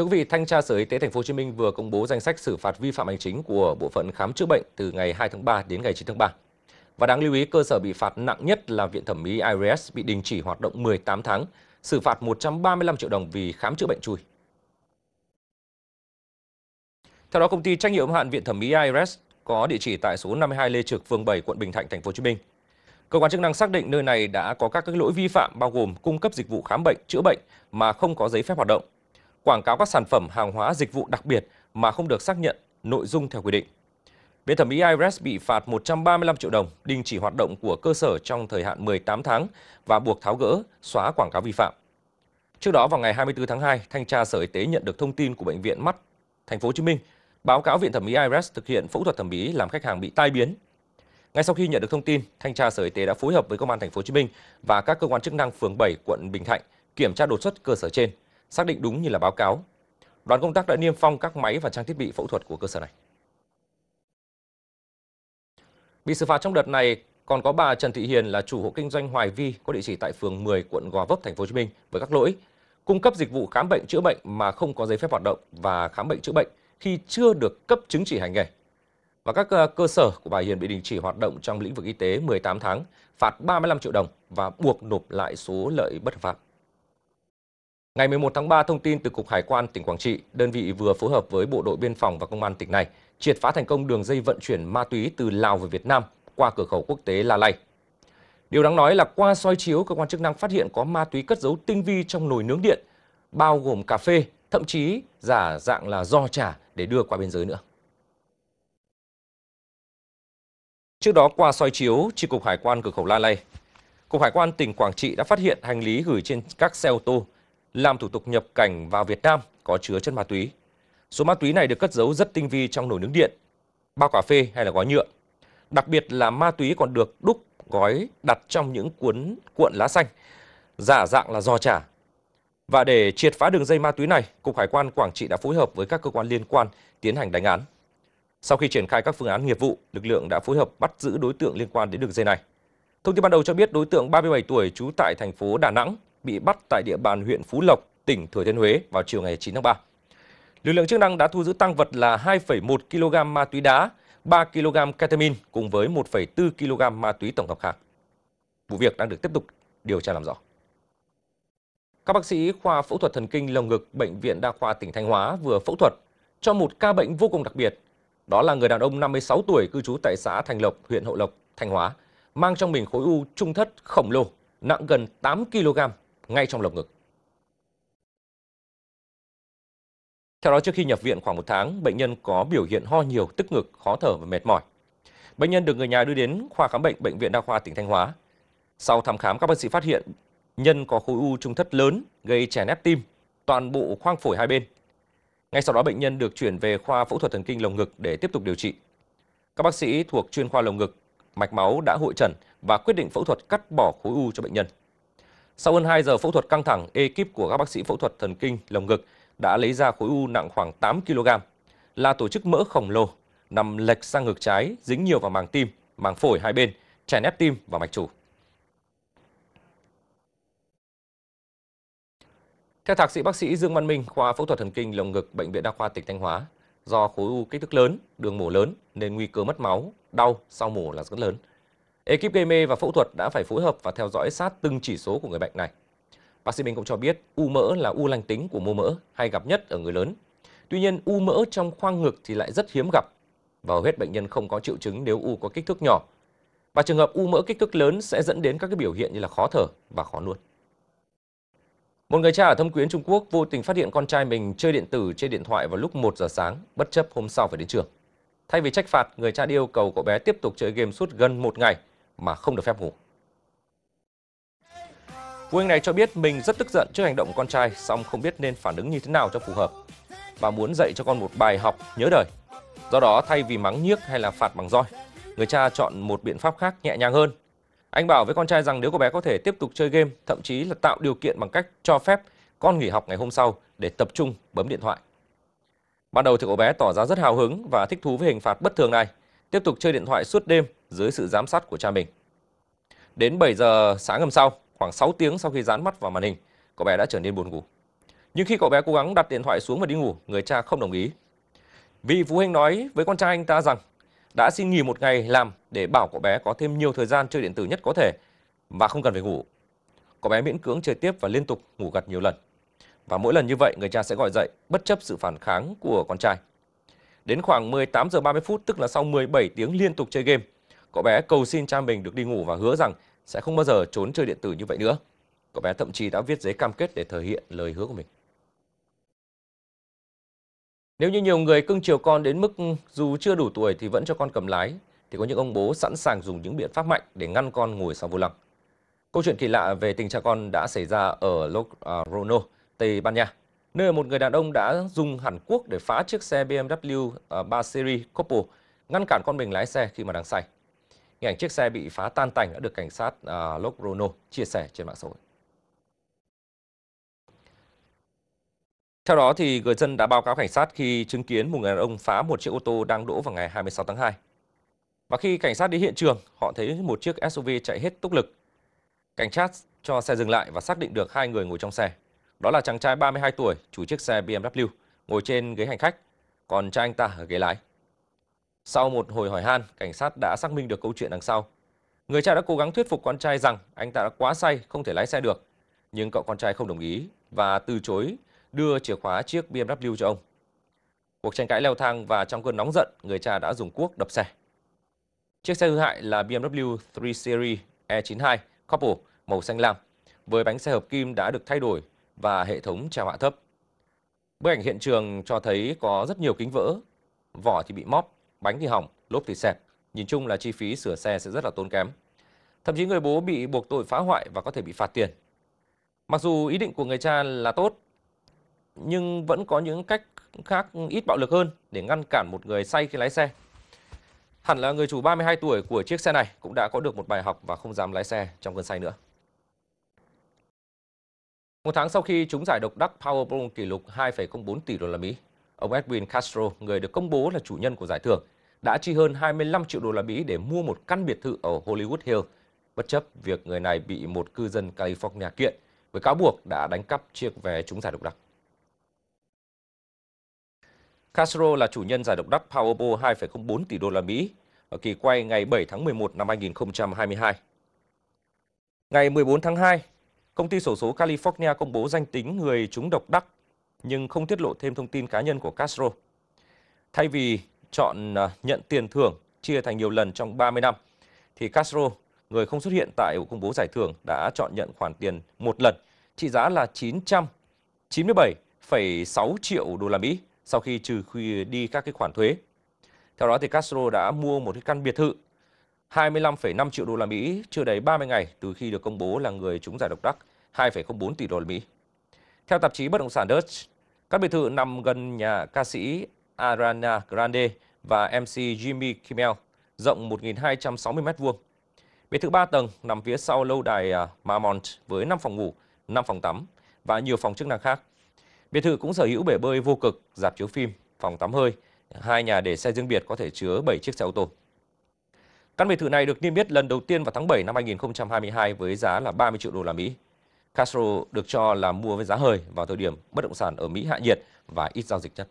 Thưa quý vị, Thanh tra Sở Y tế Thành phố Hồ Chí Minh vừa công bố danh sách xử phạt vi phạm hành chính của bộ phận khám chữa bệnh từ ngày 2 tháng 3 đến ngày 9 tháng 3. Và đáng lưu ý, cơ sở bị phạt nặng nhất là Viện Thẩm mỹ IRS bị đình chỉ hoạt động 18 tháng, xử phạt 135 triệu đồng vì khám chữa bệnh chui. Theo đó, công ty trách nhiệm hữu hạn Viện Thẩm mỹ IRS có địa chỉ tại số 52 Lê Trực, phường 7, quận Bình Thạnh, Thành phố Hồ Chí Minh. Cơ quan chức năng xác định nơi này đã có các lỗi vi phạm bao gồm cung cấp dịch vụ khám bệnh, chữa bệnh mà không có giấy phép hoạt động, quảng cáo các sản phẩm hàng hóa dịch vụ đặc biệt mà không được xác nhận nội dung theo quy định. Bên thẩm mỹ IRS bị phạt 135 triệu đồng, đình chỉ hoạt động của cơ sở trong thời hạn 18 tháng và buộc tháo gỡ, xóa quảng cáo vi phạm. Trước đó vào ngày 24 tháng 2, thanh tra Sở Y tế nhận được thông tin của bệnh viện mắt Thành phố Hồ Chí Minh báo cáo Viện Thẩm mỹ IRS thực hiện phẫu thuật thẩm mỹ làm khách hàng bị tai biến. Ngay sau khi nhận được thông tin, thanh tra Sở Y tế đã phối hợp với Công an Thành phố Hồ Chí Minh và các cơ quan chức năng phường 7 quận Bình Thạnh kiểm tra đột xuất cơ sở trên xác định đúng như là báo cáo. Đoàn công tác đã niêm phong các máy và trang thiết bị phẫu thuật của cơ sở này. Bị xử phạt trong đợt này còn có bà Trần Thị Hiền là chủ hộ kinh doanh Hoài Vi có địa chỉ tại phường 10 quận Gò Vấp thành phố Hồ Chí Minh với các lỗi cung cấp dịch vụ khám bệnh chữa bệnh mà không có giấy phép hoạt động và khám bệnh chữa bệnh khi chưa được cấp chứng chỉ hành nghề. Và các ờ, cơ sở của bà Hiền bị đình chỉ hoạt động trong lĩnh vực y tế 18 tháng, phạt 35 triệu đồng và buộc nộp lại số lợi bất hợp pháp. Ngày 11 tháng 3, thông tin từ Cục Hải quan tỉnh Quảng Trị, đơn vị vừa phối hợp với Bộ đội Biên phòng và Công an tỉnh này triệt phá thành công đường dây vận chuyển ma túy từ Lào về Việt Nam qua cửa khẩu quốc tế La Lai. Điều đáng nói là qua soi chiếu, cơ quan chức năng phát hiện có ma túy cất giấu tinh vi trong nồi nướng điện, bao gồm cà phê, thậm chí giả dạng là do trà để đưa qua biên giới nữa. Trước đó qua soi chiếu, Tri Cục Hải quan cửa khẩu La Lai, Cục Hải quan tỉnh Quảng Trị đã phát hiện hành lý gửi trên các xe ô tô làm thủ tục nhập cảnh vào Việt Nam có chứa chất ma túy. Số ma túy này được cất giấu rất tinh vi trong nồi nướng điện, bao cà phê hay là gói nhựa. Đặc biệt là ma túy còn được đúc gói đặt trong những cuốn cuộn lá xanh, giả dạng là giò chả. Và để triệt phá đường dây ma túy này, Cục Hải quan Quảng Trị đã phối hợp với các cơ quan liên quan tiến hành đánh án. Sau khi triển khai các phương án nghiệp vụ, lực lượng đã phối hợp bắt giữ đối tượng liên quan đến đường dây này. Thông tin ban đầu cho biết đối tượng 37 tuổi trú tại thành phố Đà Nẵng bị bắt tại địa bàn huyện Phú Lộc, tỉnh Thừa Thiên Huế vào chiều ngày 9 tháng 3. Lực lượng chức năng đã thu giữ tăng vật là 2,1 kg ma túy đá, 3 kg ketamine cùng với 1,4 kg ma túy tổng hợp khác. Vụ việc đang được tiếp tục điều tra làm rõ. Các bác sĩ khoa phẫu thuật thần kinh lồng ngực Bệnh viện Đa khoa tỉnh Thanh Hóa vừa phẫu thuật cho một ca bệnh vô cùng đặc biệt. Đó là người đàn ông 56 tuổi cư trú tại xã Thành Lộc, huyện Hậu Lộc, Thanh Hóa, mang trong mình khối u trung thất khổng lồ nặng gần 8 kg ngay trong lồng ngực. Theo đó, trước khi nhập viện khoảng một tháng, bệnh nhân có biểu hiện ho nhiều, tức ngực, khó thở và mệt mỏi. Bệnh nhân được người nhà đưa đến khoa khám bệnh Bệnh viện Đa khoa tỉnh Thanh Hóa. Sau thăm khám, các bác sĩ phát hiện nhân có khối u trung thất lớn gây chèn ép tim, toàn bộ khoang phổi hai bên. Ngay sau đó, bệnh nhân được chuyển về khoa phẫu thuật thần kinh lồng ngực để tiếp tục điều trị. Các bác sĩ thuộc chuyên khoa lồng ngực, mạch máu đã hội trần và quyết định phẫu thuật cắt bỏ khối u cho bệnh nhân. Sau hơn 2 giờ phẫu thuật căng thẳng, ekip của các bác sĩ phẫu thuật thần kinh lồng ngực đã lấy ra khối u nặng khoảng 8 kg, là tổ chức mỡ khổng lồ nằm lệch sang ngực trái, dính nhiều vào màng tim, màng phổi hai bên, chèn ép tim và mạch chủ. Theo thạc sĩ bác sĩ Dương Văn Minh, khoa phẫu thuật thần kinh lồng ngực bệnh viện đa khoa tỉnh Thanh Hóa, do khối u kích thước lớn, đường mổ lớn nên nguy cơ mất máu, đau sau mổ là rất lớn. Ekip gây mê e và phẫu thuật đã phải phối hợp và theo dõi sát từng chỉ số của người bệnh này. Bác sĩ Minh cũng cho biết u mỡ là u lành tính của mô mỡ hay gặp nhất ở người lớn. Tuy nhiên, u mỡ trong khoang ngực thì lại rất hiếm gặp và hầu hết bệnh nhân không có triệu chứng nếu u có kích thước nhỏ. Và trường hợp u mỡ kích thước lớn sẽ dẫn đến các cái biểu hiện như là khó thở và khó nuốt. Một người cha ở Thâm Quyến Trung Quốc vô tình phát hiện con trai mình chơi điện tử trên điện thoại vào lúc 1 giờ sáng, bất chấp hôm sau phải đến trường. Thay vì trách phạt, người cha yêu cầu cậu bé tiếp tục chơi game suốt gần một ngày – mà không được phép ngủ. Phụ huynh này cho biết mình rất tức giận trước hành động con trai, song không biết nên phản ứng như thế nào cho phù hợp và muốn dạy cho con một bài học nhớ đời. Do đó thay vì mắng nhiếc hay là phạt bằng roi, người cha chọn một biện pháp khác nhẹ nhàng hơn. Anh bảo với con trai rằng nếu cô bé có thể tiếp tục chơi game, thậm chí là tạo điều kiện bằng cách cho phép con nghỉ học ngày hôm sau để tập trung bấm điện thoại. Ban đầu thì cô bé tỏ ra rất hào hứng và thích thú với hình phạt bất thường này, tiếp tục chơi điện thoại suốt đêm dưới sự giám sát của cha mình. Đến 7 giờ sáng hôm sau, khoảng 6 tiếng sau khi dán mắt vào màn hình, cậu bé đã trở nên buồn ngủ. Nhưng khi cậu bé cố gắng đặt điện thoại xuống và đi ngủ, người cha không đồng ý. Vì phụ huynh nói với con trai anh ta rằng đã xin nghỉ một ngày làm để bảo cậu bé có thêm nhiều thời gian chơi điện tử nhất có thể và không cần phải ngủ. Cậu bé miễn cưỡng chơi tiếp và liên tục ngủ gật nhiều lần. Và mỗi lần như vậy người cha sẽ gọi dậy bất chấp sự phản kháng của con trai. Đến khoảng 18 giờ 30 phút tức là sau 17 tiếng liên tục chơi game, Cậu bé cầu xin cha mình được đi ngủ và hứa rằng sẽ không bao giờ trốn chơi điện tử như vậy nữa. Cậu bé thậm chí đã viết giấy cam kết để thể hiện lời hứa của mình. Nếu như nhiều người cưng chiều con đến mức dù chưa đủ tuổi thì vẫn cho con cầm lái, thì có những ông bố sẵn sàng dùng những biện pháp mạnh để ngăn con ngồi sau vô lăng. Câu chuyện kỳ lạ về tình cha con đã xảy ra ở Logrono, à, Tây Ban Nha, nơi một người đàn ông đã dùng Hàn Quốc để phá chiếc xe BMW 3 à, Series Coupe, ngăn cản con mình lái xe khi mà đang say. Hình ảnh chiếc xe bị phá tan tành đã được cảnh sát à, Logrono chia sẻ trên mạng xã hội. Theo đó, thì người dân đã báo cáo cảnh sát khi chứng kiến một người đàn ông phá một chiếc ô tô đang đỗ vào ngày 26 tháng 2. Và khi cảnh sát đến hiện trường, họ thấy một chiếc SUV chạy hết tốc lực. Cảnh sát cho xe dừng lại và xác định được hai người ngồi trong xe. Đó là chàng trai 32 tuổi, chủ chiếc xe BMW, ngồi trên ghế hành khách, còn trai anh ta ở ghế lái. Sau một hồi hỏi han, cảnh sát đã xác minh được câu chuyện đằng sau. Người cha đã cố gắng thuyết phục con trai rằng anh ta đã quá say, không thể lái xe được. Nhưng cậu con trai không đồng ý và từ chối đưa chìa khóa chiếc BMW cho ông. Cuộc tranh cãi leo thang và trong cơn nóng giận, người cha đã dùng cuốc đập xe. Chiếc xe hư hại là BMW 3 Series E92 Couple màu xanh lam, với bánh xe hợp kim đã được thay đổi và hệ thống trà hạ thấp. Bức ảnh hiện trường cho thấy có rất nhiều kính vỡ, vỏ thì bị móp, bánh thì hỏng, lốp thì xẹp. Nhìn chung là chi phí sửa xe sẽ rất là tốn kém. Thậm chí người bố bị buộc tội phá hoại và có thể bị phạt tiền. Mặc dù ý định của người cha là tốt, nhưng vẫn có những cách khác ít bạo lực hơn để ngăn cản một người say khi lái xe. Hẳn là người chủ 32 tuổi của chiếc xe này cũng đã có được một bài học và không dám lái xe trong cơn say nữa. Một tháng sau khi chúng giải độc đắc Powerball kỷ lục 2,04 tỷ đô la Mỹ, Ông Edwin Castro, người được công bố là chủ nhân của giải thưởng, đã chi hơn 25 triệu đô la Mỹ để mua một căn biệt thự ở Hollywood Hills, bất chấp việc người này bị một cư dân California kiện với cáo buộc đã đánh cắp chiếc vé trúng giải độc đắc. Castro là chủ nhân giải độc đắc Powerball 2,04 tỷ đô la Mỹ ở kỳ quay ngày 7 tháng 11 năm 2022. Ngày 14 tháng 2, công ty sổ số California công bố danh tính người trúng độc đắc nhưng không tiết lộ thêm thông tin cá nhân của Castro. Thay vì chọn à, nhận tiền thưởng chia thành nhiều lần trong 30 năm, thì Castro, người không xuất hiện tại công bố giải thưởng, đã chọn nhận khoản tiền một lần, trị giá là 997,6 triệu đô la Mỹ sau khi trừ khi đi các cái khoản thuế. Theo đó thì Castro đã mua một cái căn biệt thự 25,5 triệu đô la Mỹ chưa đầy 30 ngày từ khi được công bố là người trúng giải độc đắc 2,04 tỷ đô la Mỹ. Theo tạp chí bất động sản Deutsche, các biệt thự nằm gần nhà ca sĩ Ariana Grande và MC Jimmy Kimmel, rộng 1.260m2. Biệt thự 3 tầng nằm phía sau lâu đài à, Marmont với 5 phòng ngủ, 5 phòng tắm và nhiều phòng chức năng khác. Biệt thự cũng sở hữu bể bơi vô cực, dạp chiếu phim, phòng tắm hơi, hai nhà để xe riêng biệt có thể chứa 7 chiếc xe ô tô. Căn biệt thự này được niêm yết lần đầu tiên vào tháng 7 năm 2022 với giá là 30 triệu đô la Mỹ. Castro được cho là mua với giá hời vào thời điểm bất động sản ở Mỹ hạ nhiệt và ít giao dịch chất.